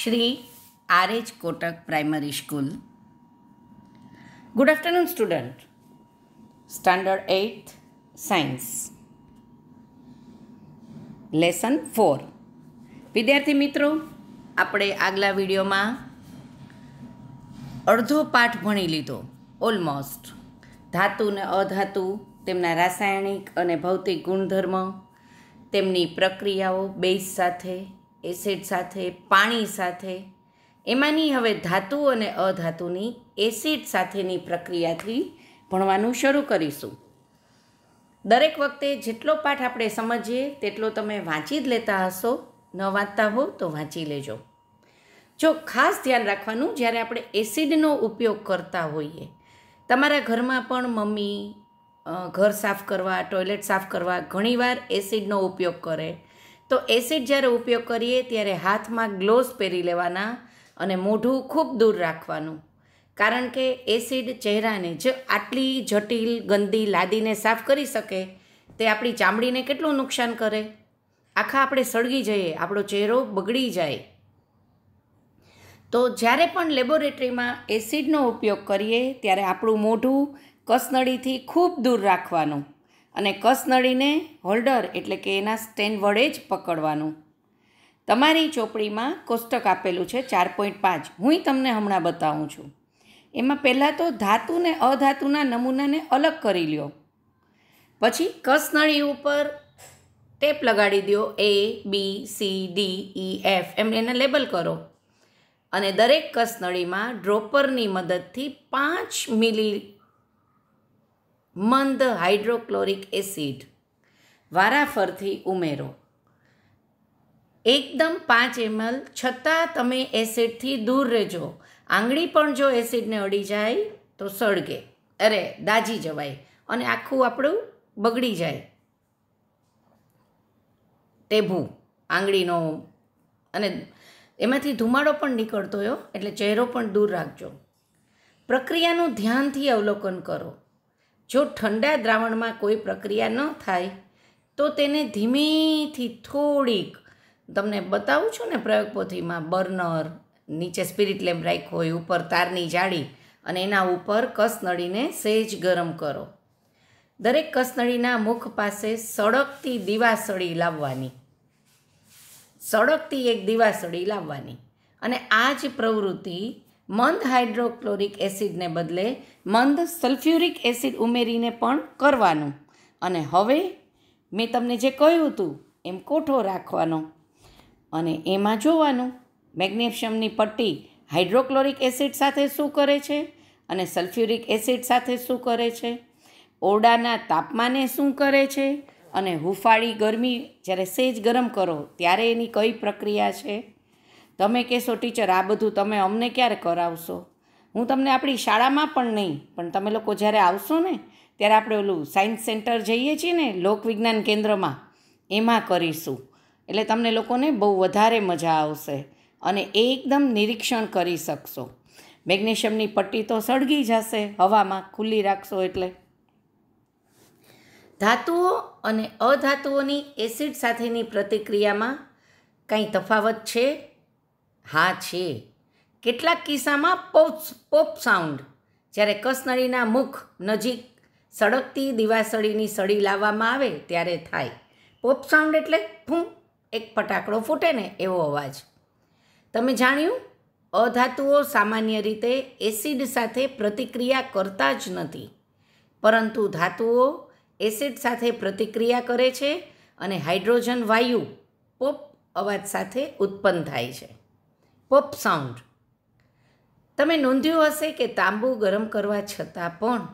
Shri R H Kotak primary school good afternoon student standard eighth science lesson four વિદ્યાર્થી મિત્રો આપણે આગલા વિડીયોમાં અડધો પાઠ ભણી લીધો ઓલમોસ્ટ ધાતુ ને અધાતુ તેમના રાસાયણિક અને ભૌતિક ગુણધર્મ તેમની પ્રક્રિયાઓ બેઝ સાથે એસિડ સાથે પાણી સાથે એમાંની હવે ધાતુ અને અધાતુની એસિડ સાથેની પ્રક્રિયાથી ભણવાનું શરૂ કરીશું દરેક વખતે જેટલો પાઠ આપણે સમજીએ તેટલો તમે વાંચી જ લેતા હશો ન વાંચતા હો તો વાંચી લેજો જો ખાસ ધ્યાન રાખવાનું જ્યારે આપણે એસિડનો ઉપયોગ કરતા હોઈએ તમારા ઘરમાં પણ મમ્મી ઘર સાફ કરવા ટોયલેટ સાફ કરવા ઘણીવાર એસિડનો ઉપયોગ કરે તો એસિડ જ્યારે ઉપયોગ કરીએ ત્યારે હાથમાં ગ્લોવ્સ પહેરી લેવાના અને મોઢું ખૂબ દૂર રાખવાનું કારણ કે એસિડ ચહેરાને જે આટલી જટિલ ગંદી લાદીને સાફ કરી શકે તે આપણી ચામડીને કેટલું નુકસાન કરે આખા આપણે સળગી જઈએ આપણો ચહેરો બગડી જાય તો જ્યારે પણ લેબોરેટરીમાં એસિડનો ઉપયોગ કરીએ ત્યારે આપણું મોઢું કસનળીથી ખૂબ દૂર રાખવાનું અને કસનળીને હોલ્ડર એટલે કે એના સ્ટેન્ડ વડે જ પકડવાનું તમારી ચોપડીમાં કોષ્ટક આપેલું છે ચાર પોઈન્ટ પાંચ હું તમને હમણાં બતાવું છું એમાં પહેલાં તો ધાતુને અધાતુના નમૂનાને અલગ કરી લ્યો પછી કસનળી ઉપર ટેપ લગાડી દો A B C D E F એમ એને લેબલ કરો અને દરેક કસનળીમાં ડ્રોપરની મદદથી પાંચ મિલી મંદ હાઇડ્રોક્લોરિક એસિડ વારાફરથી ઉમેરો એકદમ પાંચ એમલ છતાં તમે એસિડથી દૂર રહેજો આંગળી પણ જો એસિડને અડી જાય તો સળગે અરે દાજી જવાય અને આખું આપણું બગડી જાય ટેભું આંગળીનો અને એમાંથી ધુમાડો પણ નીકળતો હોય એટલે ચહેરો પણ દૂર રાખજો પ્રક્રિયાનું ધ્યાનથી અવલોકન કરો જો ઠંડા દ્રાવણમાં કોઈ પ્રક્રિયા ન થાય તો તેને ધીમેથી થોડીક તમને બતાવું છું ને પ્રયોગ પોથીમાં બર્નર નીચે સ્પિરિટ લેમ્પ રાખ્યો હોય ઉપર તારની જાળી અને એના ઉપર કસનળીને સહેજ ગરમ કરો દરેક કસનળીના મુખ પાસે સળગતી દીવાસળી લાવવાની સળગતી એક દીવાસળી લાવવાની અને આ જ પ્રવૃત્તિ મંદ હાઇડ્રોક્લોરિક એસિડને બદલે મંદ સલ્ફ્યુરિક એસિડ ઉમેરીને પણ કરવાનું અને હવે મેં તમને જે કહ્યું હતું એમ કોઠો રાખવાનો અને એમાં જોવાનું મેગ્નેશિયમની પટ્ટી હાઇડ્રોક્લોરિક એસિડ સાથે શું કરે છે અને સલ્ફ્યુરિક એસિડ સાથે શું કરે છે ઓરડાના તાપમાને શું કરે છે અને હુફાળી ગરમી જ્યારે સેજ ગરમ કરો ત્યારે એની કઈ પ્રક્રિયા છે તમે કહેશો ટીચર આ બધું તમે અમને ક્યારે કરાવશો હું તમને આપણી શાળામાં પણ નહીં પણ તમે લોકો જ્યારે આવશો ને ત્યારે આપણે ઓલું સાયન્સ સેન્ટર જઈએ છીએ ને લોકવિજ્ઞાન કેન્દ્રમાં એમાં કરીશું એટલે તમને લોકોને બહુ વધારે મજા આવશે અને એકદમ નિરીક્ષણ કરી શકશો મેગ્નેશિયમની પટ્ટી તો સળગી જશે હવામાં ખુલ્લી રાખશો એટલે ધાતુઓ અને અધાતુઓની એસિડ સાથેની પ્રતિક્રિયામાં કંઈ તફાવત છે હા છે કેટલાક કિસ્સામાં પોપ પોપ સાઉન્ડ જ્યારે કસનળીના મુખ નજીક સળગતી દિવાસળીની સળી લાવવામાં આવે ત્યારે થાય પોપ સાઉન્ડ એટલે ફૂં એક ફટાકડો ફૂટે ને એવો અવાજ તમે જાણ્યું અધાતુઓ સામાન્ય રીતે એસિડ સાથે પ્રતિક્રિયા કરતા જ નથી પરંતુ ધાતુઓ એસિડ સાથે પ્રતિક્રિયા કરે છે અને હાઇડ્રોજન વાયુ પોપ અવાજ સાથે ઉત્પન્ન થાય છે પપ સાઉન્ડ તમે નોંધ્યું હશે કે તાંબુ ગરમ કરવા છતાં પણ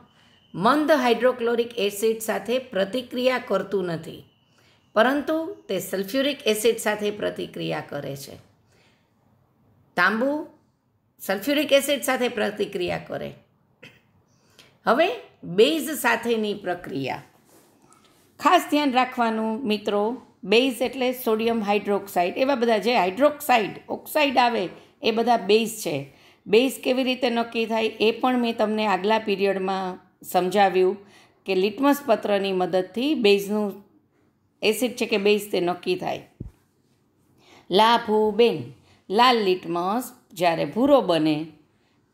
મંદ હાઇડ્રોક્લોરિક એસિડ સાથે પ્રતિક્રિયા કરતું નથી પરંતુ તે સલ્ફ્યુરિક એસિડ સાથે પ્રતિક્રિયા કરે છે તાંબુ સલ્ફ્યુરિક એસિડ સાથે પ્રતિક્રિયા કરે હવે બેઝ સાથેની પ્રક્રિયા ખાસ ધ્યાન રાખવાનું મિત્રો બેઝ એટલે સોડિયમ હાઇડ્રોક્સાઇડ એવા બધા જે હાઇડ્રોક્સાઇડ ઓક્સાઇડ આવે એ બધા બેઝ છે બેઝ કેવી રીતે નક્કી થાય એ પણ મેં તમને આગલા પીરિયડમાં સમજાવ્યું કે લિટમસ પત્રની મદદથી બેઝનું એસિડ છે કે બેઝ તે નક્કી થાય લાભુ બેન લાલ લિટમસ જ્યારે ભૂરો બને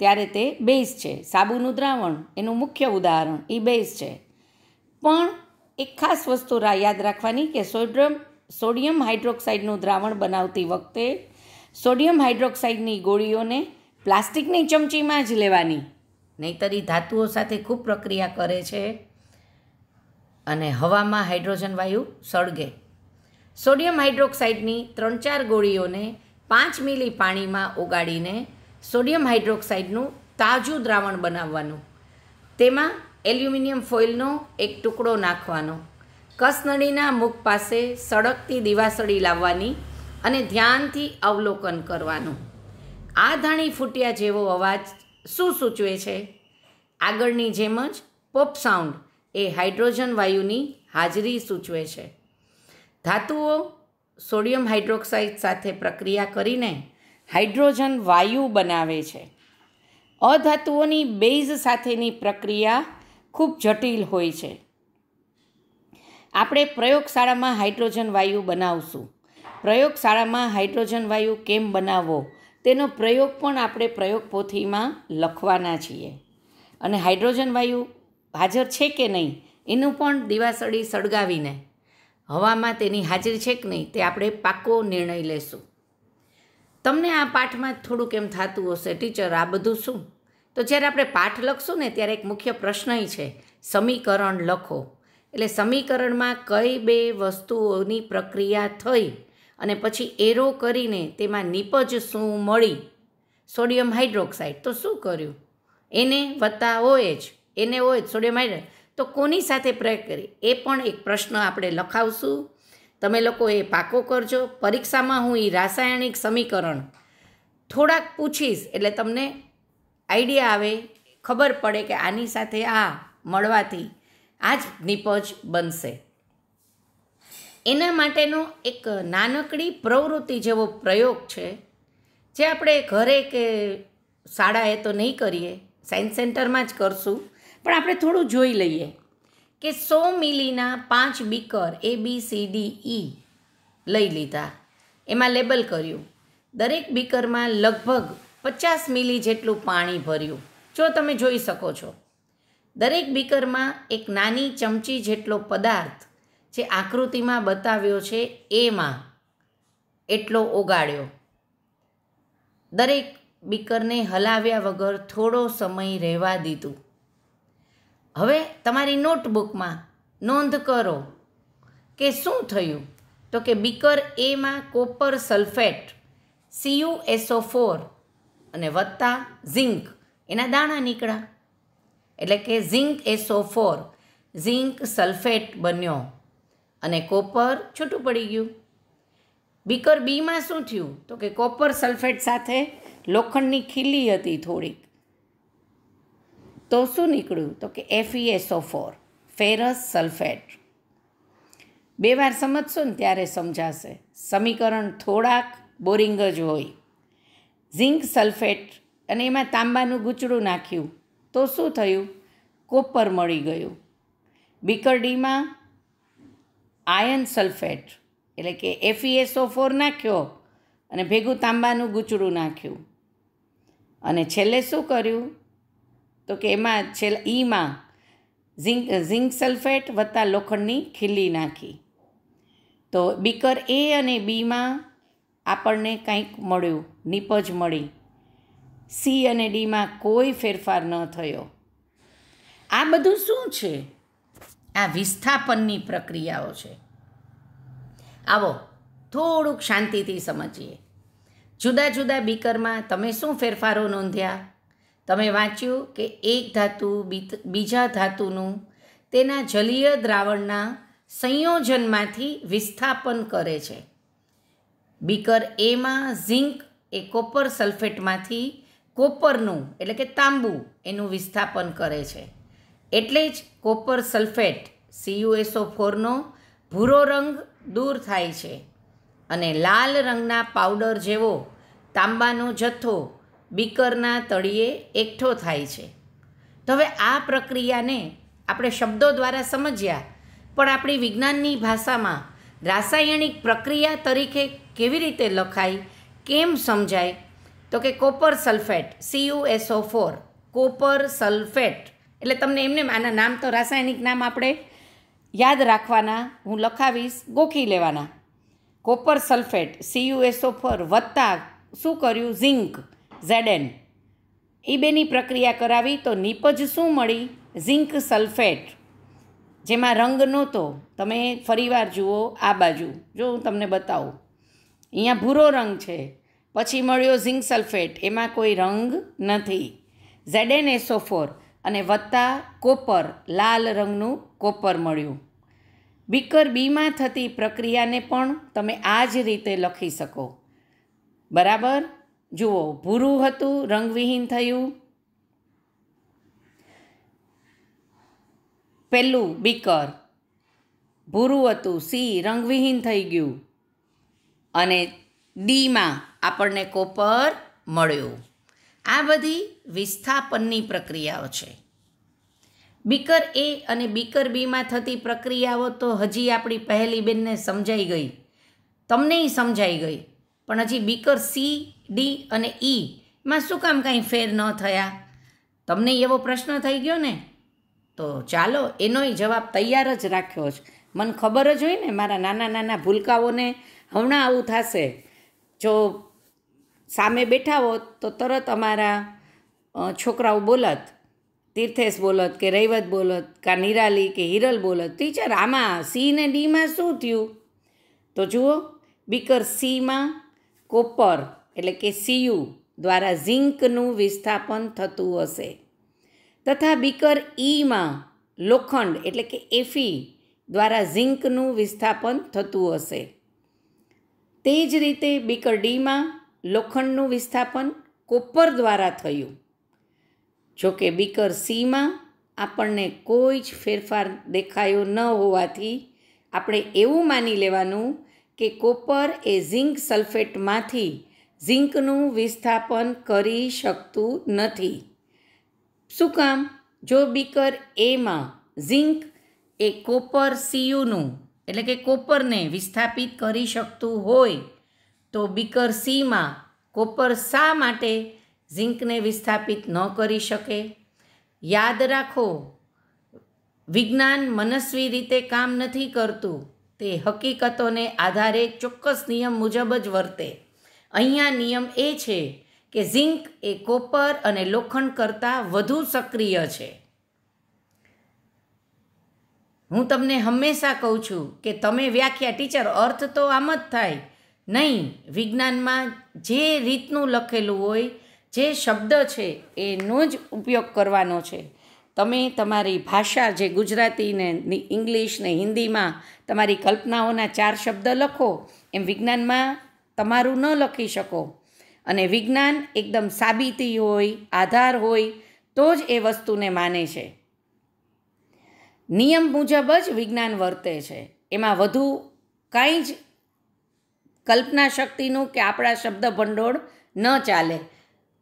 ત્યારે તે બેઝ છે સાબુનું દ્રાવણ એનું મુખ્ય ઉદાહરણ એ બેઝ છે પણ એક ખાસ વસ્તુ યાદ રાખવાની કે સોડ્રમ સોડિયમ હાઇડ્રોક્સાઇડનું દ્રાવણ બનાવતી વખતે સોડિયમ હાઇડ્રોક્સાઇડની ગોળીઓને પ્લાસ્ટિકની ચમચીમાં જ લેવાની નહીંતર ધાતુઓ સાથે ખૂબ પ્રક્રિયા કરે છે અને હવામાં હાઇડ્રોજન વાયુ સળગે સોડિયમ હાઇડ્રોક્સાઇડની ત્રણ ચાર ગોળીઓને પાંચ મિલી પાણીમાં ઓગાળીને સોડિયમ હાઇડ્રોક્સાઇડનું તાજું દ્રાવણ બનાવવાનું તેમાં એલ્યુમિનિયમ ફોઇલનો એક ટુકડો નાખવાનો કસનળીના મુખ પાસે સળગતી દિવાસળી લાવવાની અને ધ્યાનથી અવલોકન કરવાનું આ ધાણી ફૂટ્યા જેવો અવાજ શું સૂચવે છે આગળની જેમ જ પોપ સાઉન્ડ એ હાઇડ્રોજન વાયુની હાજરી સૂચવે છે ધાતુઓ સોડિયમ હાઇડ્રોક્સાઇડ સાથે પ્રક્રિયા કરીને હાઇડ્રોજન વાયુ બનાવે છે અધાતુઓની બેઝ સાથેની પ્રક્રિયા ખૂબ જટિલ હોય છે આપણે પ્રયોગશાળામાં હાઇડ્રોજન વાયુ બનાવશું પ્રયોગશાળામાં હાઇડ્રોજન વાયુ કેમ બનાવવો તેનો પ્રયોગ પણ આપણે પ્રયોગ પોથીમાં લખવાના છીએ અને હાઇડ્રોજન વાયુ હાજર છે કે નહીં એનું પણ દિવાસળી સળગાવીને હવામાં તેની હાજરી છે કે નહીં તે આપણે પાકો નિર્ણય લેશું તમને આ પાઠમાં થોડુંક એમ થતું હશે ટીચર આ બધું શું તો જ્યારે આપણે પાઠ લખશું ને ત્યારે એક મુખ્ય પ્રશ્ન છે સમીકરણ લખો એટલે સમીકરણમાં કઈ બે વસ્તુઓની પ્રક્રિયા થઈ અને પછી એરો કરીને તેમાં નિપજ શું મળી સોડિયમ હાઇડ્રોક્સાઇડ તો શું કર્યું એને વત્તા હોય જ એને હોય જ સોડિયમ હાઇડ્રોક્સાઇડ તો કોની સાથે પ્રયોગ કરી એ પણ એક પ્રશ્ન આપણે લખાવશું તમે લોકો એ પાકો કરજો પરીક્ષામાં હું એ રાસાયણિક સમીકરણ થોડાક પૂછીશ એટલે તમને આઈડિયા આવે ખબર પડે કે આની સાથે આ મળવાથી આ જ નિપજ બનશે એના માટેનો એક નાનકડી પ્રવૃત્તિ જેવો પ્રયોગ છે જે આપણે ઘરે કે શાળાએ તો નહીં કરીએ સાયન્સ સેન્ટરમાં જ કરશું પણ આપણે થોડું જોઈ લઈએ કે સો મિલીના પાંચ beaker A B C D E લઈ લીધા એમાં લેબલ કર્યું દરેક બીકરમાં લગભગ પચાસ મિલી જેટલું પાણી ભર્યું જો તમે જોઈ શકો છો દરેક બીકરમાં એક નાની ચમચી જેટલો પદાર્થ જે આકૃતિમાં બતાવ્યો છે એમાં એટલો ઓગાળ્યો દરેક બીકરને હલાવ્યા વગર થોડો સમય રહેવા દીધું હવે તમારી નોટબુકમાં નોંધ કરો કે શું થયું તો કે બીકર એમાં કોપર સલ્ફેટ સીયુએસઓ ફોર અને વત્તા ઝીંક એના દાણા નીકળ્યા એટલે કે ઝીંક એસો ફોર ઝીંક સલ્ફેટ બન્યો અને કોપર છૂટું પડી ગયું બીકર બીમાં શું થયું તો કે કોપર સલ્ફેટ સાથે લોખંડની ખીલી હતી થોડીક તો શું નીકળ્યું તો કે એફઈએસઓ ફોર ફેરસ સલ્ફેટ બે વાર સમજશો ને ત્યારે સમજાશે સમીકરણ થોડાક બોરિંગ જ હોય ઝિંક સલ્ફેટ અને એમાં તાંબાનું ગૂંચળું નાખ્યું તો શું થયું કોપર મળી ગયું બીકરડીમાં આયન સલ્ફેટ એટલે કે એફીએસઓ ફોર e નાખ્યો અને ભેગું તાંબાનું ગૂંચળું નાખ્યું અને છેલ્લે શું કર્યું તો કે એમાં છેલ્લે ઈમાં ઝીંક ઝીંક સલ્ફેટ વત્તા લોખંડની ખીલી નાખી તો બીકર એ અને બીમાં આપણને કંઈક મળ્યું નીપજ મળી સી અને ડીમાં કોઈ ફેરફાર ન થયો આ બધું શું છે આ વિસ્થાપનની પ્રક્રિયાઓ છે આવો થોડુંક શાંતિથી સમજીએ જુદા જુદા બીકરમાં તમે શું ફેરફારો નોંધ્યા તમે વાંચ્યું કે એક ધાતુ બીજા ધાતુનું તેના જલીય દ્રાવણના સંયોજનમાંથી વિસ્થાપન કરે છે બીકર એમાં ઝિંક એ કોપર સલ્ફેટમાંથી કોપરનું એટલે કે તાંબુ એનું વિસ્થાપન કરે છે એટલે જ કોપર સલ્ફેટ સીયુએસઓ ફોરનો ભૂરો રંગ દૂર થાય છે અને લાલ રંગના પાવડર જેવો તાંબાનો જથ્થો બીકરના તળિયે એકઠો થાય છે તો હવે આ પ્રક્રિયાને આપણે શબ્દો દ્વારા સમજ્યા પણ આપણી વિજ્ઞાનની ભાષામાં રાસાયણિક પ્રક્રિયા તરીકે કેવી રીતે લખાય કેમ સમજાય તો કે copper sulphate C U S O four copper sulphate એટલે તમને એમને આના નામ તો રાસાયણિક નામ આપણે યાદ રાખવાના હું લખાવીશ ગોખી લેવાના કોપર સલ્ફેટ સીયુએસઓ ફોર વત્તા શું કર્યું ઝિંક ઝેડેન એ બેની પ્રક્રિયા કરાવી તો નીપજ શું મળી ઝિંક સલ્ફેટ જેમાં રંગ નહોતો તમે ફરીવાર જુઓ આ બાજુ જો હું તમને બતાવું અહીંયા ભૂરો રંગ છે પછી મળ્યો ઝિંક સલ્ફેટ એમાં કોઈ રંગ નથી ઝેડેન એસોફોર અને વત્તા કોપર લાલ રંગનું કોપર મળ્યું બીકર બીમાં થતી પ્રક્રિયાને પણ તમે આ જ રીતે લખી શકો બરાબર જુઓ ભૂરું હતું રંગવિહીન થયું પહેલું બીકર ભૂરું હતું સી રંગવિહીન થઈ ગયું અને ડીમાં આપણને કોપર મળ્યું આ બધી વિસ્થાપનની પ્રક્રિયાઓ છે બીકર એ અને બીકર બીમાં થતી પ્રક્રિયાઓ તો હજી આપણી પહેલી બેનને સમજાઈ ગઈ તમનેય સમજાઈ ગઈ પણ હજી બીકર સી ડી અને ઈ e માં શું કામ કાંઈ ફેર ન થયા તમને એવો પ્રશ્ન થઈ ગયો ને તો ચાલો એનોય જવાબ તૈયાર જ રાખ્યો છે મને ખબર જ હોય ને મારા નાના નાના ભૂલકાઓને હમણાં આવું થશે જો સામે બેઠા હોત તો તરત અમારા છોકરાઓ બોલત તીર્થેશ બોલત કે રૈવત બોલત કા નિરાલી કે હિરલ બોલત ટીચર આમાં સી ને ડીમાં શું થયું તો જુઓ બીકર સીમાં કોપર એટલે કે સીયુ દ્વારા ઝીંકનું વિસ્થાપન થતું હશે તથા બીકર ઈમાં લોખંડ એટલે કે એફી દ્વારા ઝિંકનું વિસ્થાપન થતું હશે તે જ રીતે બીકર ડીમાં લોખંડનું વિસ્થાપન કોપર દ્વારા થયું જોકે બીકર સીમાં આપણને કોઈ જ ફેરફાર દેખાયો ન હોવાથી આપણે એવું માની લેવાનું કે કોપર એ ઝિંક સલ્ફેટમાંથી ઝિંકનું વિસ્થાપન કરી શકતું નથી શું કામ જો બીકર એમાં ઝિંક એ કોપર સીયુનું એટલે કે કોપરને વિસ્થાપિત કરી શકતું હોય તો બીકર સીમાં કોપર શા માટે ઝીંકને વિસ્થાપિત ન કરી શકે યાદ રાખો વિજ્ઞાન મનસ્વી રીતે કામ નથી કરતું તે હકીકતોને આધારે ચોક્કસ નિયમ મુજબ જ વર્તે અહીંયા નિયમ એ છે કે ઝિંક એ કોપર અને લોખંડ કરતાં વધુ સક્રિય છે હું તમને હંમેશા કહું છું કે તમે વ્યાખ્યા ટીચર અર્થ તો આમ જ થાય નહીં વિજ્ઞાનમાં જે રીતનું લખેલું હોય જે શબ્દ છે એનો જ ઉપયોગ કરવાનો છે તમે તમારી ભાષા જે ગુજરાતી ને ઇંગ્લિશ ને હિન્દીમાં તમારી કલ્પનાઓના ચાર શબ્દ લખો એમ વિજ્ઞાનમાં તમારું ન લખી શકો અને વિજ્ઞાન એકદમ સાબિતી હોય આધાર હોય તો જ એ વસ્તુને માને છે નિયમ મુજબ જ વિજ્ઞાન વર્તે છે એમાં વધુ કાંઈ જ કલ્પના શક્તિનું કે આપણા શબ્દ ભંડોળ ન ચાલે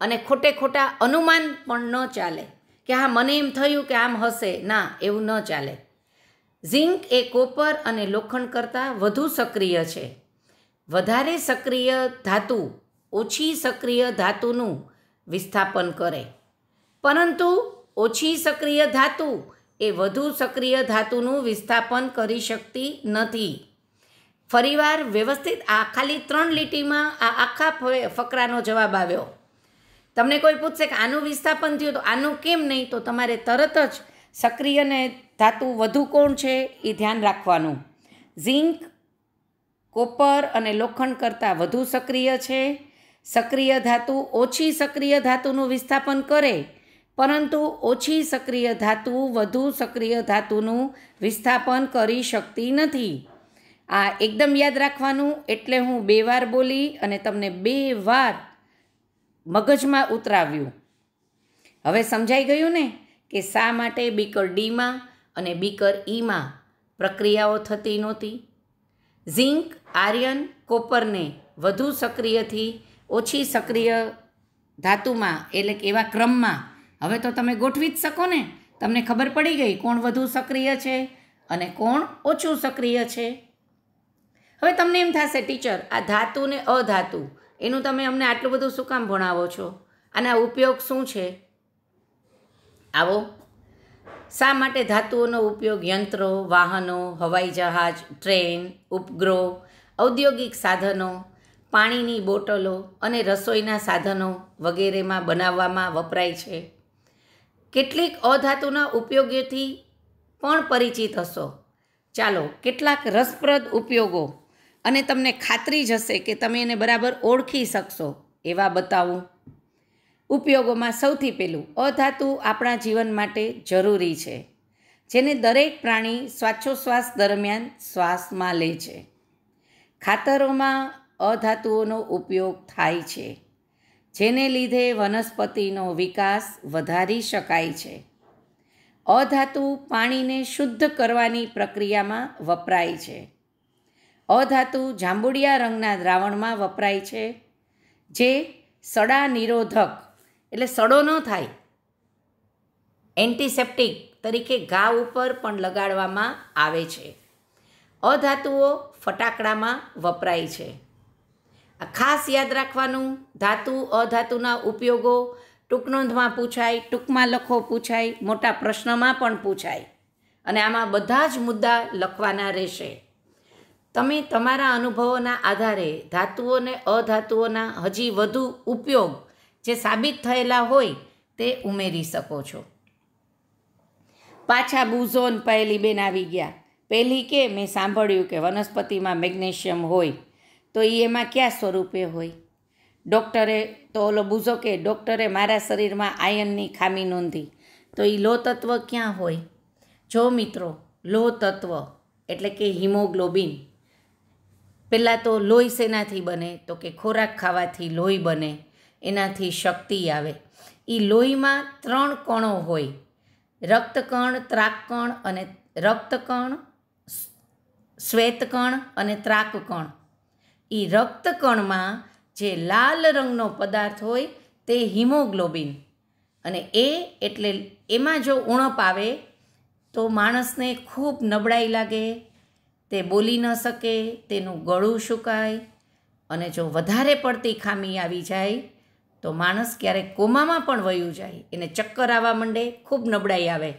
અને ખોટે ખોટા અનુમાન પણ ન ચાલે કે હા મને એમ થયું કે આમ હશે ના એવું ન ચાલે ઝિંક એ કોપર અને લોખંડ કરતાં વધુ સક્રિય છે વધારે સક્રિય ધાતુ ઓછી સક્રિય ધાતુનું વિસ્થાપન કરે પરંતુ ઓછી સક્રિય ધાતુ એ વધુ સક્રિય ધાતુનું વિસ્થાપન કરી શકતી નથી ફરીવાર વ્યવસ્થિત આ ખાલી ત્રણ લીટીમાં આ આખા ફકરાનો જવાબ આવ્યો તમને કોઈ પૂછશે કે આનું વિસ્થાપન થયું તો આનું કેમ નહીં તો તમારે તરત જ સક્રિયને ધાતુ વધુ કોણ છે એ ધ્યાન રાખવાનું ઝીંક કોપર અને લોખંડ કરતાં વધુ સક્રિય છે સક્રિય ધાતુ ઓછી સક્રિય ધાતુનું વિસ્થાપન કરે પરંતુ ઓછી સક્રિય ધાતુ વધુ સક્રિય ધાતુનું વિસ્થાપન કરી શકતી નથી આ એકદમ યાદ રાખવાનું એટલે હું બે વાર બોલી અને તમને બે વાર મગજમાં ઉતરાવ્યું હવે સમજાઈ ગયું ને કે શા માટે બીકર ડીમાં અને બીકર ઈમાં પ્રક્રિયાઓ થતી નહોતી ઝિંક આર્યન કોપરને વધુ સક્રિયથી ઓછી સક્રિય ધાતુમાં એટલે કે એવા ક્રમમાં હવે તો તમે ગોઠવી જ શકો ને તમને ખબર પડી ગઈ કોણ વધુ સક્રિય છે અને કોણ ઓછું સક્રિય છે હવે તમને એમ થશે ટીચર આ ધાતુ ને અધાતુ એનું તમે અમને આટલું બધું શું કામ ભણાવો છો આના ઉપયોગ શું છે આવો શા માટે ધાતુઓનો ઉપયોગ યંત્રો વાહનો હવાઈ જહાજ ટ્રેન ઉપગ્રહ ઔદ્યોગિક સાધનો પાણીની બોટલો અને રસોઈના સાધનો વગેરેમાં બનાવવામાં વપરાય છે કેટલીક અધાતુના ઉપયોગોથી પણ પરિચિત હશો ચાલો કેટલાક રસપ્રદ ઉપયોગો અને તમને ખાતરી જશે કે તમે એને બરાબર ઓળખી શકશો એવા બતાવું ઉપયોગોમાં સૌથી પહેલું અધાતુ આપણા જીવન માટે જરૂરી છે જેને દરેક પ્રાણી શ્વાસોશ્વાસ દરમિયાન શ્વાસમાં લે છે ખાતરોમાં અધાતુઓનો ઉપયોગ થાય છે જેને લીધે વનસ્પતિનો વિકાસ વધારી શકાય છે અધાતુ પાણીને શુદ્ધ કરવાની પ્રક્રિયામાં વપરાય છે અધાતુ જાંબુડિયા રંગના દ્રાવણમાં વપરાય છે જે સડા નિરોધક એટલે સડો ન થાય એન્ટિસેપ્ટિક તરીકે ઘા ઉપર પણ લગાડવામાં આવે છે અધાતુઓ ફટાકડામાં વપરાય છે ખાસ યાદ રાખવાનું ધાતુ અધાતુના ઉપયોગો ટૂંકનોંધમાં પૂછાય ટૂંકમાં લખો પૂછાય મોટા પ્રશ્નમાં પણ પૂછાય અને આમાં બધા જ મુદ્દા લખવાના રહેશે તમે તમારા અનુભવોના આધારે ધાતુઓને અધાતુઓના હજી વધુ ઉપયોગ જે સાબિત થયેલા હોય તે ઉમેરી શકો છો પાછા બુઝોન પહેલી બેન આવી ગયા પહેલી કે મેં સાંભળ્યું કે વનસ્પતિમાં મેગ્નેશિયમ હોય તો એ એમાં ક્યાં સ્વરૂપે હોય ડૉક્ટરે તો ઓલો બુઝો કે ડૉક્ટરે મારા શરીરમાં આયનની ખામી નોંધી તો એ લો તત્વ ક્યાં હોય જો મિત્રો લો તત્વ એટલે કે હિમોગ્લોબિન પહેલાં તો લોહી શેનાથી બને તો કે ખોરાક ખાવાથી લોહી બને એનાથી શક્તિ આવે એ લોહીમાં ત્રણ કણો હોય રક્તકણ ત્રાકકણ અને રક્તકણ શ્વેતકણ અને ત્રાકકણ એ રક્તકણમાં જે લાલ રંગનો પદાર્થ હોય તે હિમોગ્લોબિન અને એ એટલે એમાં જો ઉણપ આવે તો માણસને ખૂબ નબળાઈ લાગે તે બોલી ન શકે તેનું ગળું સુકાય અને જો વધારે પડતી ખામી આવી જાય તો માણસ ક્યારેક કોમામાં પણ વયું જાય એને ચક્કર આવવા માંડે ખૂબ નબળાઈ આવે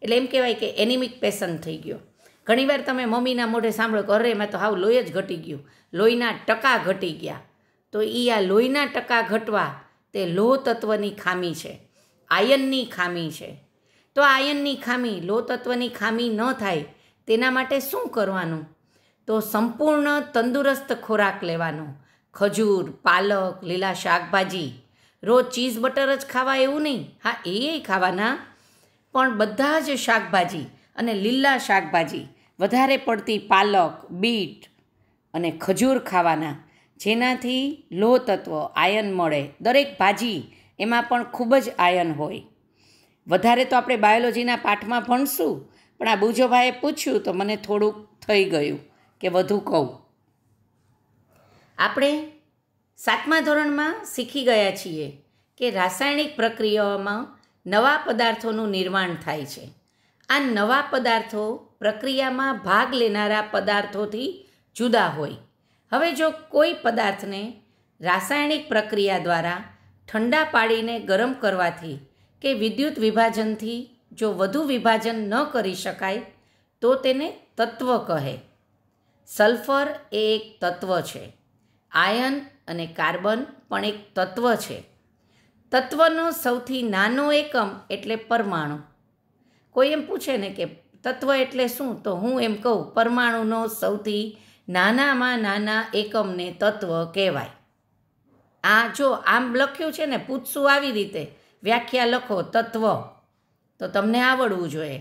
એટલે એમ કહેવાય કે એનિમિક પેશન થઈ ગયો ઘણીવાર તમે મમ્મીના મોઢે સાંભળો કે અરે મેં તો હાવ લોહી જ ઘટી ગયું લોહીના ટકા ઘટી ગયા તો એ આ લોહીના ટકા ઘટવા તે લોહ તત્વની ખામી છે આયનની ખામી છે તો આયનની ખામી લોહ તત્વની ખામી ન થાય તેના માટે શું કરવાનું તો સંપૂર્ણ તંદુરસ્ત ખોરાક લેવાનો ખજૂર પાલક લીલા શાકભાજી રોજ ચીઝ બટર જ ખાવા એવું નહીં હા એ ખાવાના પણ બધા જ શાકભાજી અને લીલા શાકભાજી વધારે પડતી પાલક બીટ અને ખજૂર ખાવાના જેનાથી લોહ તત્વ આયન મળે દરેક ભાજી એમાં પણ ખૂબ જ આયન હોય વધારે તો આપણે બાયોલોજીના પાઠમાં ભણશું પણ આ બુજોભાઈએ પૂછ્યું તો મને થોડુંક થઈ ગયું કે વધુ કહું આપણે સાતમા ધોરણમાં શીખી ગયા છીએ કે રાસાયણિક પ્રક્રિયાઓમાં નવા પદાર્થોનું નિર્માણ થાય છે આ નવા પદાર્થો પ્રક્રિયામાં ભાગ લેનારા પદાર્થોથી જુદા હોય હવે જો કોઈ પદાર્થને રાસાયણિક પ્રક્રિયા દ્વારા ઠંડા પાડીને ગરમ કરવાથી કે વિદ્યુત વિભાજનથી જો વધુ વિભાજન ન કરી શકાય તો તેને તત્વ કહે સલ્ફર એ એક તત્વ છે આયન અને કાર્બન પણ એક તત્વ છે તત્વનો સૌથી નાનો એકમ એટલે પરમાણુ કોઈ એમ પૂછે ને કે તત્વ એટલે શું તો હું એમ કહું પરમાણુનો સૌથી નાનામાં નાના એકમને તત્વ કહેવાય આ જો આમ લખ્યું છે ને પૂછશું આવી રીતે વ્યાખ્યા લખો તત્વ તો તમને આવડવું જોઈએ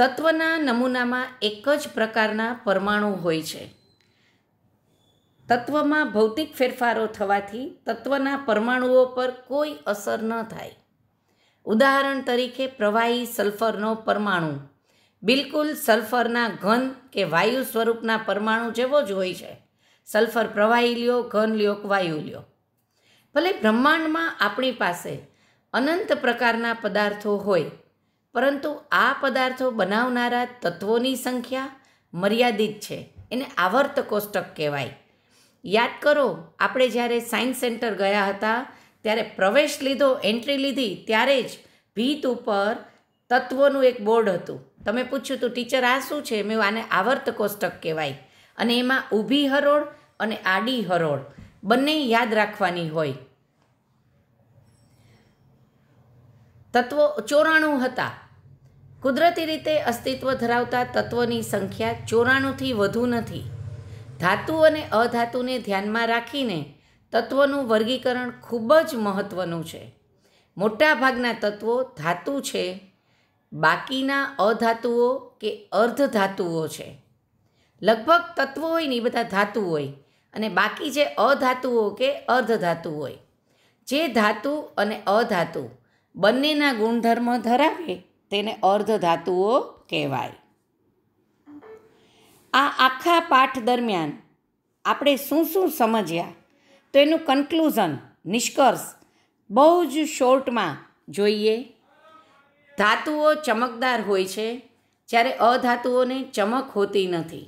તત્વના નમૂનામાં એક જ પ્રકારના પરમાણુ હોય છે તત્વમાં ભૌતિક ફેરફારો થવાથી તત્વના પરમાણુઓ પર કોઈ અસર ન થાય ઉદાહરણ તરીકે પ્રવાહી સલ્ફરનો પરમાણુ બિલકુલ સલ્ફરના ઘન કે વાયુ સ્વરૂપના પરમાણુ જેવો જ હોય છે સલ્ફર પ્રવાહી લ્યો ઘન લ્યો વાયુ લ્યો ભલે બ્રહ્માંડમાં આપણી પાસે અનંત પ્રકારના પદાર્થો હોય પરંતુ આ પદાર્થો બનાવનારા તત્વોની સંખ્યા મર્યાદિત છે એને આવર્ત કોષ્ટક કહેવાય યાદ કરો આપણે જ્યારે સાયન્સ સેન્ટર ગયા હતા ત્યારે પ્રવેશ લીધો એન્ટ્રી લીધી ત્યારે જ ભીત ઉપર તત્વોનું એક બોર્ડ હતું તમે પૂછ્યું હતું ટીચર આ શું છે મેં આને આવર્ત કોષ્ટક કહેવાય અને એમાં ઊભી હરોળ અને આડી હરોળ બંને યાદ રાખવાની હોય તત્વો ચોરાણું હતા કુદરતી રીતે અસ્તિત્વ ધરાવતા તત્વોની સંખ્યા ચોરાણુંથી વધુ નથી ધાતુ અને અધાતુને ધ્યાનમાં રાખીને તત્વોનું વર્ગીકરણ ખૂબ જ મહત્ત્વનું છે મોટાભાગના તત્વો ધાતુ છે બાકીના અધાતુઓ કે અર્ધ ધાતુઓ છે લગભગ તત્વો હોય ને એ બધા ધાતુ હોય અને બાકી જે અધાતુઓ કે અર્ધ ધાતુ હોય જે ધાતુ અને અધાતુ બંનેના ગુણધર્મ ધરાવે તેને અર્ધ ધાતુઓ કહેવાય આ આખા પાઠ દરમિયાન આપણે શું શું સમજ્યા તો એનું કન્ક્લુઝન નિષ્કર્ષ બહુ જ શોર્ટમાં જોઈએ ધાતુઓ ચમકદાર હોય છે જ્યારે અધાતુઓને ચમક હોતી નથી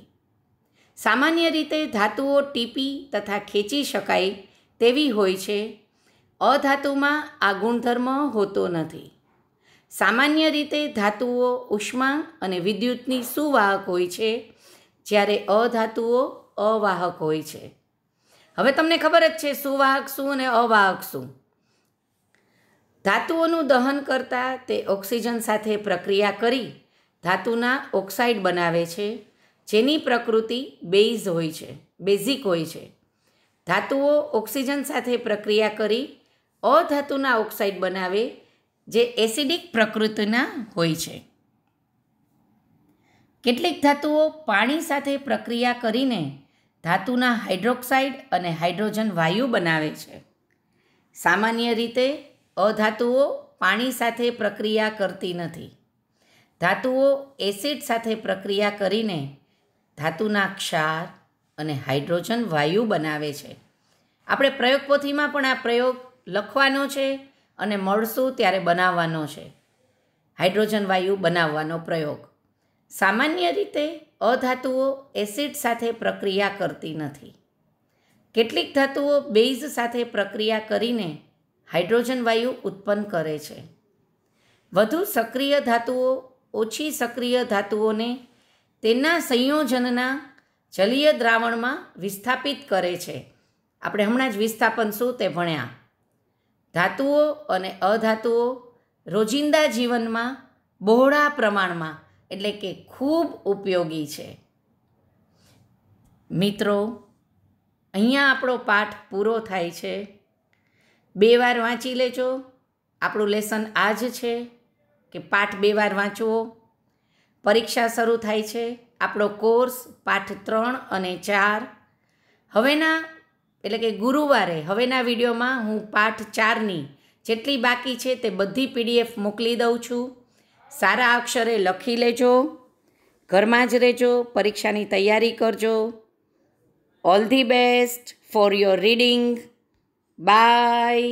સામાન્ય રીતે ધાતુઓ ટીપી તથા ખેંચી શકાય તેવી હોય છે અધાતુમાં આ ગુણધર્મ હોતો નથી સામાન્ય રીતે ધાતુઓ ઉષ્મા અને વિદ્યુતની સુવાહક હોય છે જ્યારે અધાતુઓ અવાહક હોય છે હવે તમને ખબર જ છે સુવાહક શું અને અવાહક શું ધાતુઓનું દહન કરતાં તે ઓક્સિજન સાથે પ્રક્રિયા કરી ધાતુના ઓક્સાઇડ બનાવે છે જેની પ્રકૃતિ બેઝ હોય છે બેઝિક હોય છે ધાતુઓ ઓક્સિજન સાથે પ્રક્રિયા કરી અધાતુના ઓક્સાઇડ બનાવે જે એસિડિક પ્રકૃતિના હોય છે કેટલીક ધાતુઓ પાણી સાથે પ્રક્રિયા કરીને ધાતુના હાઇડ્રોક્સાઇડ અને હાઇડ્રોજન વાયુ બનાવે છે સામાન્ય રીતે અધાતુઓ પાણી સાથે પ્રક્રિયા કરતી નથી ધાતુઓ એસિડ સાથે પ્રક્રિયા કરીને ધાતુના ક્ષાર અને હાઇડ્રોજન વાયુ બનાવે છે આપણે પ્રયોગ પોથીમાં પણ આ પ્રયોગ લખવાનો છે અને મળશું ત્યારે બનાવવાનો છે હાઇડ્રોજન વાયુ બનાવવાનો પ્રયોગ સામાન્ય રીતે અધાતુઓ એસિડ સાથે પ્રક્રિયા કરતી નથી કેટલીક ધાતુઓ બેઝ સાથે પ્રક્રિયા કરીને હાઇડ્રોજન વાયુ ઉત્પન્ન કરે છે વધુ સક્રિય ધાતુઓ ઓછી સક્રિય ધાતુઓને તેના સંયોજનના જલીય દ્રાવણમાં વિસ્થાપિત કરે છે આપણે હમણાં જ વિસ્થાપન શું તે ભણ્યા ધાતુઓ અને અધાતુઓ રોજિંદા જીવનમાં બહોળા પ્રમાણમાં એટલે કે ખૂબ ઉપયોગી છે મિત્રો અહીંયા આપણો પાઠ પૂરો થાય છે બે વાર વાંચી લેજો આપણું લેસન આ જ છે કે પાઠ બે વાર વાંચવો પરીક્ષા શરૂ થાય છે આપણો કોર્સ પાઠ ત્રણ અને ચાર હવેના એટલે કે ગુરુવારે હવેના વિડીયોમાં હું પાઠ ચારની જેટલી બાકી છે તે બધી પીડીએફ મોકલી દઉં છું સારા અક્ષરે લખી લેજો ઘરમાં જ રહેજો પરીક્ષાની તૈયારી કરજો all the best for your reading by